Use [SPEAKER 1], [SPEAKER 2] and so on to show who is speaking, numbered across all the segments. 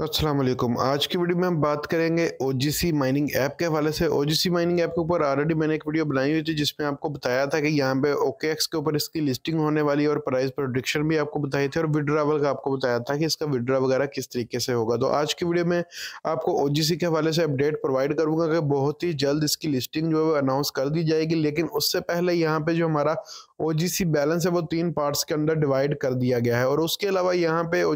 [SPEAKER 1] असलम आज की वीडियो में हम बात करेंगे ओ माइनिंग ऐप के हवाले से ओ माइनिंग ऐप के ऊपर ऑलरेडी मैंने एक वीडियो बनाई हुई थी जिसमें आपको बताया था कि यहाँ पे ओके के ऊपर इसकी लिस्टिंग होने वाली है और प्राइस प्रोडिक्शन भी आपको बताई थी और विड्रावल का आपको बताया था कि इसका विड्रा वगैरह किस तरीके से होगा तो आज की वीडियो में आपको ओ के हवाले से अपडेट प्रोवाइड करूँगा कि बहुत ही जल्द इसकी लिस्टिंग जो है अनाउंस कर दी जाएगी लेकिन उससे पहले यहाँ पर जो हमारा ओ बैलेंस है वो तीन पार्ट्स के अंदर डिवाइड कर दिया गया है और उसके अलावा यहाँ पे ओ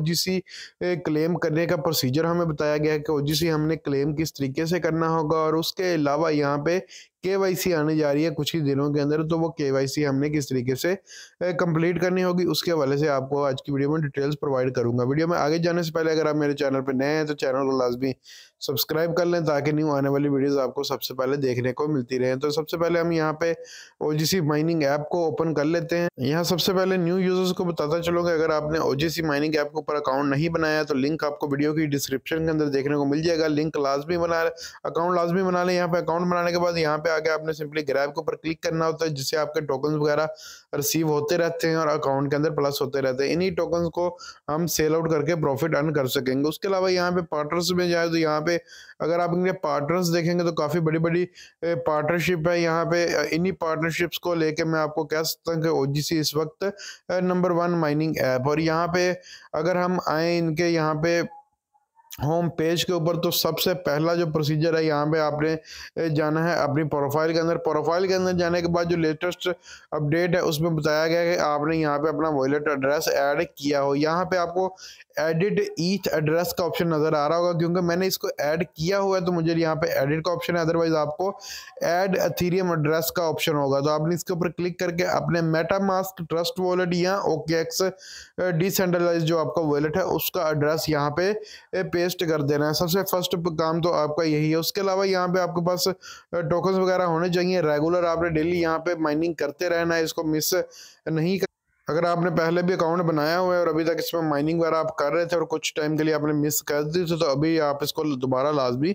[SPEAKER 1] क्लेम करने का प्रोसीजर हमें बताया गया है कि ओ हमने क्लेम किस तरीके से करना होगा और उसके अलावा यहाँ पे केवाईसी आने जा रही है कुछ ही दिनों के अंदर तो वो केवाईसी हमने किस तरीके से कंप्लीट करनी होगी उसके हवाले से आपको आज की वीडियो में डिटेल्स प्रोवाइड करूंगा वीडियो में आगे जाने से पहले अगर आप मेरे चैनल पर नए हैं तो चैनल को लाजमी सब्सक्राइब कर लें ताकि न्यू आने वाली वीडियोस आपको सबसे पहले देखने को मिलती रहे तो सबसे पहले हम यहाँ पे ओ माइनिंग ऐप को ओपन कर लेते हैं यहाँ सबसे पहले न्यू यूजर्स को बताता चलोगे अगर आपने ओ माइनिंग ऐप के ऊपर अकाउंट नहीं बनाया तो लिंक आपको वीडियो की डिस्क्रिप्शन के अंदर देखने को मिल जाएगा लिंक लाजमी बना अकाउंट लाजमी बना लें यहाँ पे अकाउंट बनाने के बाद यहाँ पे आके आपने सिंपली ग्रैब के ऊपर क्लिक करना होता है जिससे आपके टोकन वगैरह रिसीव होते रहते हैं और अकाउंट के अंदर प्लस होते रहते हैं इन्हीं टोकन को हम सेल आउट करके प्रॉफिट अर्न कर सकेंगे उसके अलावा यहाँ पे पार्टनर्स में जाए तो यहाँ पे अगर आप इनके पार्टनर्स देखेंगे तो काफ़ी बड़ी बड़ी पार्टनरशिप है यहाँ पे इन्हीं पार्टनरशिप्स को लेके मैं आपको कह सकता हूँ कि ओ इस वक्त नंबर वन माइनिंग ऐप और यहाँ पे अगर हम आए इनके यहाँ पे होम पेज के ऊपर तो सबसे पहला जो प्रोसीजर है यहाँ पे आपने जाना है अपनी प्रोफाइल के अंदर प्रोफाइल के अंदर जाने के बाद जो लेटेस्ट अपडेट है उसमें बताया गया है कि आपने यहाँ पे अपना वॉलेट एड्रेस ऐड किया हो यहाँ पे आपको एडिट ईथ एड्रेस का ऑप्शन नज़र आ रहा होगा क्योंकि मैंने इसको ऐड किया हुआ है तो मुझे यहाँ पे एडिट का ऑप्शन है अदरवाइज आपको एड अथीरियम एड्रेस का ऑप्शन होगा तो आपने इसके ऊपर क्लिक करके अपने मेटामास्क ट्रस्ट वॉलेट या ओके एक्स जो आपका वॉलेट है उसका एड्रेस यहाँ पे पेस्ट कर देना है सबसे फर्स्ट काम तो आपका यही है उसके अलावा यहाँ पे आपके पास टोकन वगैरह होने चाहिए रेगुलर आपने डेली यहाँ पे माइनिंग करते रहना है इसको मिस नहीं कर अगर आपने पहले भी अकाउंट बनाया हुआ है और अभी तक इसमें माइनिंग वगैरह आप कर रहे थे और कुछ टाइम के लिए आपने मिस कर दी थी तो अभी आप इसको दोबारा लाजमी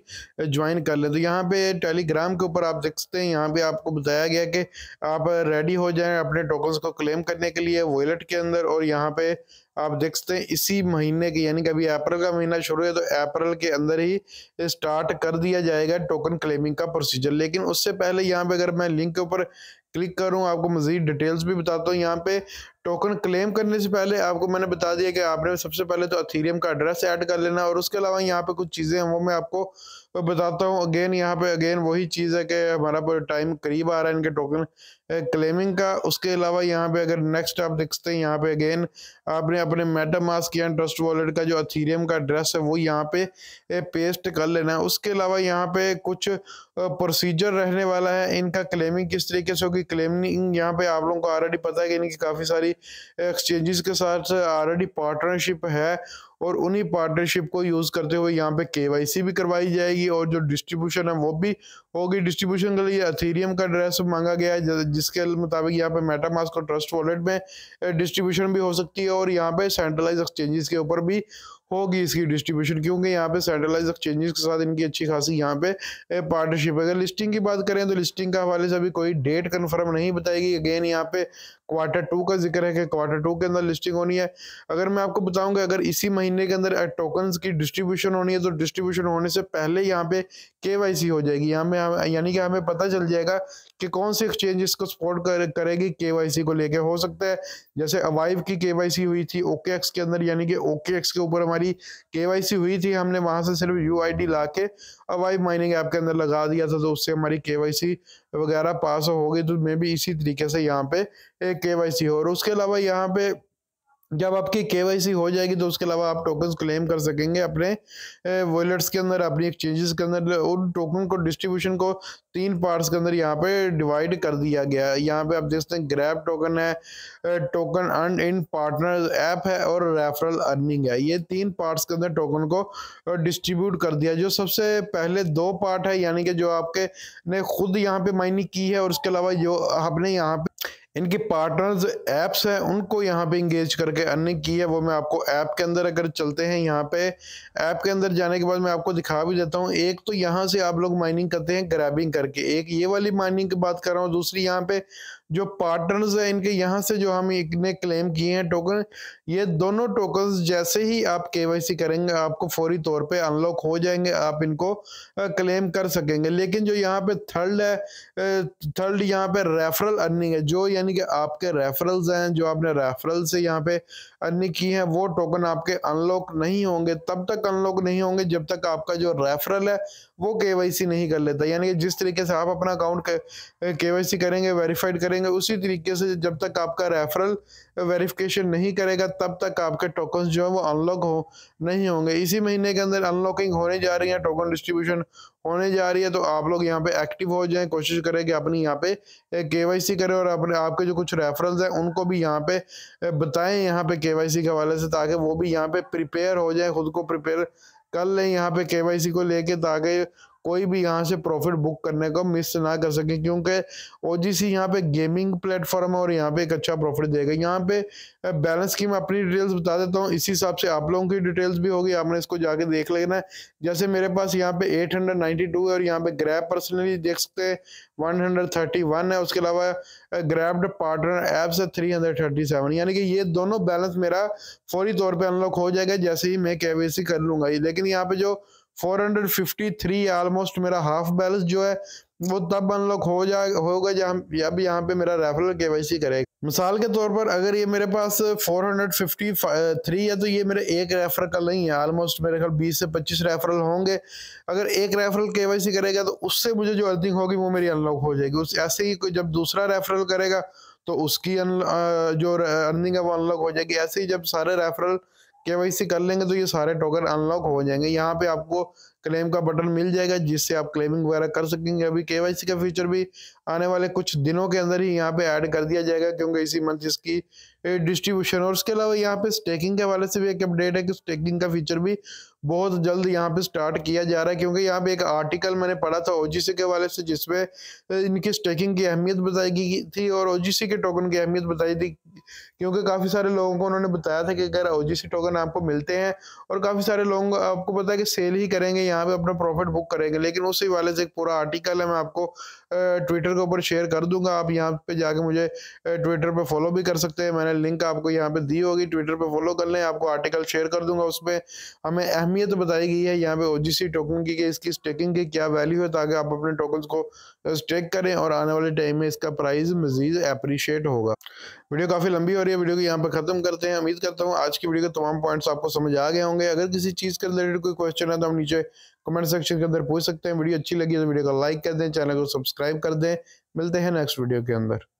[SPEAKER 1] ज्वाइन कर लें तो यहाँ पे टेलीग्राम के ऊपर आप देख सकते हैं यहाँ पे आपको बताया गया कि आप रेडी हो जाएं अपने टोकन्स को क्लेम करने के लिए वॉलेट के अंदर और यहाँ पे आप देख सकते हैं इसी महीने के यानी कि अभी अप्रैल का महीना शुरू है तो अप्रैल के अंदर ही स्टार्ट कर दिया जाएगा टोकन क्लेमिंग का प्रोसीजर लेकिन उससे पहले यहाँ पे अगर मैं लिंक के ऊपर क्लिक करूँ आपको मजीद डिटेल्स भी बताता हूँ यहाँ पे टोकन क्लेम करने से पहले आपको मैंने बता दिया कि आपने सबसे पहले तो अथीरियम का एड्रेस ऐड कर लेना और उसके अलावा यहाँ पे कुछ चीज़ें हैं वो मैं आपको बताता हूँ अगेन यहाँ पे अगेन वही चीज़ है कि हमारा टाइम करीब आ रहा है इनके टोकन क्लेमिंग का उसके अलावा यहाँ पे अगर नेक्स्ट आप देखते हैं यहाँ पे अगेन आपने अपने मास्क या ट्रस्ट वॉलेट का जो अथीरियम का एड्रेस है वो यहाँ पे पेस्ट कर लेना है उसके अलावा यहाँ पे कुछ प्रोसीजर रहने वाला है इनका क्लेमिंग किस तरीके से होगी क्लेमिंग यहाँ पे आप लोगों को ऑलरेडी पता है कि इनकी काफ़ी सारी एक्सचेंजेस के साथ ऑलरेडी पार्टनरशिप है और उन्हीं पार्टनरशिप को यूज़ करते हुए यहाँ पे केवाईसी भी करवाई जाएगी और जो डिस्ट्रीब्यूशन है वो भी होगी डिस्ट्रीब्यूशन के लिए अथीरियम का एड्रेस मांगा गया है जिसके मुताबिक यहाँ पे मेटामास्क और ट्रस्ट वॉलेट में डिस्ट्रीब्यूशन भी हो सकती है और यहाँ पे सेंट्रलाइज एक्सचेंजेस के ऊपर भी होगी इसकी डिस्ट्रीब्यूशन क्योंकि यहाँ पे सेंट्रलाइज एक्सचेंजेस के साथ इनकी अच्छी खासी यहाँ पे पार्टनरशिप है अगर लिस्टिंग की बात करें तो लिस्टिंग के हवाले से अभी कोई डेट कंफर्म नहीं बताएगी अगेन यहाँ पे क्वार्टर टू का जिक्र है कि क्वार्टर टू के अंदर लिस्टिंग होनी है अगर मैं आपको बताऊंगा अगर इसी महीने महीने के अंदर टोकन की डिस्ट्रीब्यूशन होनी है तो डिस्ट्रीब्यूशन होने से पहले यहाँ पे के हो जाएगी यहाँ में यानी कि हमें पता चल जाएगा कि कौन सी एक्सचेंज इसको सपोर्ट कर, करेगी के को लेके हो सकता है जैसे अवाइव की के हुई थी ओके के अंदर यानी कि ओके के ऊपर हमारी के हुई थी हमने वहां से सिर्फ यू आई ला अवाइव माइनिंग ऐप के अंदर लगा दिया था तो उससे हमारी के वगैरह पास हो गई तो मे भी इसी तरीके से यहाँ पे के हो और उसके अलावा यहाँ पे जब आपकी के हो जाएगी तो उसके अलावा आप टोकन क्लेम कर सकेंगे अपने वॉलेट्स के अंदर अपनी एक्सचेंजेस के अंदर उन टोकन को डिस्ट्रीब्यूशन को तीन पार्ट्स के अंदर यहाँ पे डिवाइड कर दिया गया है यहाँ पे आप देख सकते हैं ग्रैप टोकन है token earn in partner app है और रेफरल अर्निंग है ये तीन पार्ट्स के अंदर टोकन को डिस्ट्रीब्यूट कर दिया जो सबसे पहले दो पार्ट है यानी कि जो आपके ने खुद यहाँ पे माइनिंग की है और उसके अलावा जो आपने यहाँ पे इनके पार्टनर्स ऐप्स हैं उनको यहाँ पे इंगेज करके अर्निंग की है वो मैं आपको ऐप के अंदर अगर चलते हैं यहाँ पे ऐप के अंदर जाने के बाद मैं आपको दिखा भी देता हूँ एक तो यहाँ से आप लोग माइनिंग करते हैं ग्रैबिंग करके एक ये वाली माइनिंग की बात कर रहा हूँ दूसरी यहाँ पे जो पार्टनर्स है इनके यहाँ से जो हम एक क्लेम किए हैं टोकन ये दोनों टोकन जैसे ही आप के करेंगे आपको फौरी तौर पे अनलॉक हो जाएंगे आप इनको क्लेम कर सकेंगे लेकिन जो यहाँ पे थर्ड है थर्ड यहाँ पे रेफरल अर्निंग है जो यानी कि आपके रेफरल्स हैं जो आपने रेफरल से यहाँ पे अर्निंग की है वो टोकन आपके अनलॉक नहीं होंगे तब तक अनलॉक नहीं होंगे जब तक आपका जो रेफरल है वो के नहीं कर लेता यानी कि जिस तरीके से आप अपना अकाउंट के वाई करेंगे वेरीफाइड करेंगे करेंगे उसी तरीके से जब तक आपका रेफरल वेरिफिकेशन नहीं करेगा तब तक आपके टोकन जो है वो अनलॉक हो नहीं होंगे इसी महीने के अंदर अनलॉकिंग होने जा रही है टोकन डिस्ट्रीब्यूशन होने जा रही है तो आप लोग यहाँ पे एक्टिव हो जाएं कोशिश करें कि अपनी यहाँ पे के वाई सी करें और अपने आपके जो कुछ रेफरल्स हैं उनको भी यहाँ पे बताएं यहाँ पे के वाई सी के हवाले से ताकि वो भी यहाँ पे प्रिपेयर हो जाए खुद को प्रिपेयर कर लें यहाँ पे के वाई सी को लेके ताकि कोई भी यहाँ से प्रॉफिट बुक करने को मिस ना कर सके क्योंकि ओ जी सी यहाँ पे गेमिंग प्लेटफॉर्म है और यहाँ पे एक अच्छा प्रॉफिट देगा यहाँ पे बैलेंस की मैं अपनी डिटेल्स बता देता हूँ इसी हिसाब से आप लोगों की डिटेल्स भी होगी आपने इसको जाके देख लेना है जैसे मेरे पास यहाँ पे टू है और यहाँ पे ग्रैप पर्सनली देख सकते हैं वन है उसके अलावा ग्रैप्ड पार्टनर एप्स है सेवन यानी कि ये दोनों बैलेंस मेरा फौरी तौर पर अनलॉक हो जाएगा जैसे ही मैं केवाईसी कर लूंगा लेकिन यहाँ पे जो 453 ऑलमोस्ट मेरा हाफ बैलेंस जो है वो तब अनलॉक हो जाए होगा जहाँ भी यहाँ पे मेरा रेफरल के करेगा मिसाल के तौर पर अगर ये मेरे पास 453 है तो ये मेरे एक रेफरल का नहीं है ऑलमोस्ट मेरे ख्याल 20 से 25 रेफरल होंगे अगर एक रेफरल के वाई सी करेगा तो उससे मुझे जो अर्थिंग होगी वो मेरी अनलॉक हो जाएगी उस ऐसे ही कोई जब दूसरा रेफरल करेगा तो उसकी अन, जो अर्निंग है वो अनलॉक हो जाएगी ऐसे ही जब सारे रेफरल के कर लेंगे तो ये सारे टोकन अनलॉक हो जाएंगे यहाँ पे आपको क्लेम का बटन मिल जाएगा जिससे आप क्लेमिंग वगैरह कर सकेंगे अभी के का फीचर भी आने वाले कुछ दिनों के अंदर ही यहाँ पे ऐड कर दिया जाएगा क्योंकि इसी मंथ इसकी डिस्ट्रीब्यूशन और उसके अलावा यहाँ पे स्टेकिंग के हवाले से भी एक अपडेट है कि स्टेकिंग का फीचर भी बहुत जल्द यहाँ पे स्टार्ट किया जा रहा है क्योंकि यहाँ पे एक आर्टिकल मैंने पढ़ा था सी के वाले से जिसमें इनकी स्टेकिंग की अहमियत बताई गई थी और ओजीसी के टोकन की अहमियत बताई थी क्योंकि काफ़ी सारे लोगों को उन्होंने बताया था कि अगर ओ जी सी टोकन आपको मिलते हैं और काफ़ी सारे लोग आपको पता है कि सेल ही करेंगे यहाँ पे अपना प्रॉफिट बुक करेंगे लेकिन उसी वाले से एक पूरा आर्टिकल है मैं आपको ट्विटर के ऊपर शेयर कर दूंगा आप यहाँ पे जाके मुझे ट्विटर पे फॉलो भी कर सकते हैं मैंने लिंक आपको यहाँ पे दी होगी ट्विटर पे फॉलो कर लें आपको आर्टिकल शेयर कर दूंगा उसमें हमें अहमियत बताई गई है यहाँ पे ओजीसी टोकन की कि इसकी स्टेकिंग की क्या वैल्यू है ताकि आप अपने टोकन को स्टेक करें और आने वाले टाइम में इसका प्राइस मजीद अप्रिशिएट होगा वीडियो काफ़ी लंबी हो रही है वीडियो को यहाँ पर खत्म करते हैं उम्मीद करता हूँ आज की वीडियो के तमाम पॉइंट्स आपको समझ आ गए होंगे अगर किसी चीज़ के रिलेटेड कोई क्वेश्चन है तो हम नीचे कमेंट सेक्शन के अंदर पूछ सकते हैं वीडियो अच्छी लगी तो वीडियो को लाइक कर दें चैनल को सब्सक्राइब कर दें मिलते हैं नेक्स्ट वीडियो के अंदर